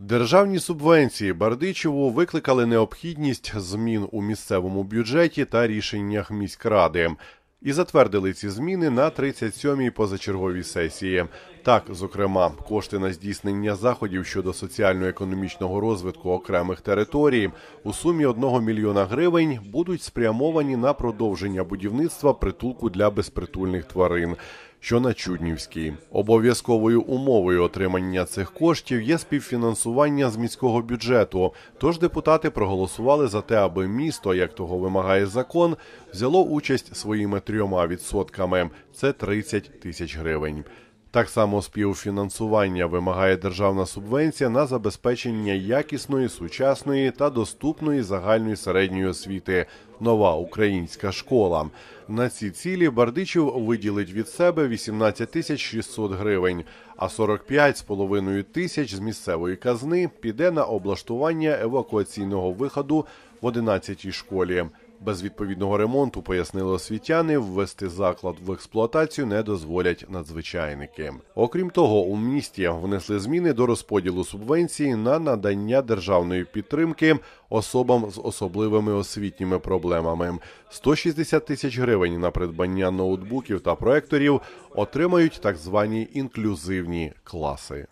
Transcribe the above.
Державні субвенції Бардичеву викликали необхідність змін у місцевому бюджеті та рішеннях міськради і затвердили ці зміни на 37-й позачерговій сесії. Так, зокрема, кошти на здійснення заходів щодо соціально-економічного розвитку окремих територій у сумі 1 мільйона гривень будуть спрямовані на продовження будівництва притулку для безпритульних тварин. Що на Чуднівській обов'язковою умовою отримання цих коштів є співфінансування з міського бюджету. Тож депутати проголосували за те, аби місто, як того вимагає закон, взяло участь своїми трьома відсотками. Це 30 тисяч гривень. Так само співфінансування вимагає державна субвенція на забезпечення якісної, сучасної та доступної загальної середньої освіти. Нова українська школа на ці цілі Бардичів виділить від себе 18 тисяч 600 гривень, а з половиною тисяч з місцевої казни піде на облаштування евакуаційного виходу в 11 школі. Без відповідного ремонту пояснили освітяни, ввести заклад в експлуатацію не дозволять надзвичайники. Окрім того, у місті внесли зміни до розподілу субвенції на надання державної підтримки особам з особливими освітніми проблемами. 160 тисяч гривень на придбання ноутбуків та проекторів отримають так звані інклюзивні класи.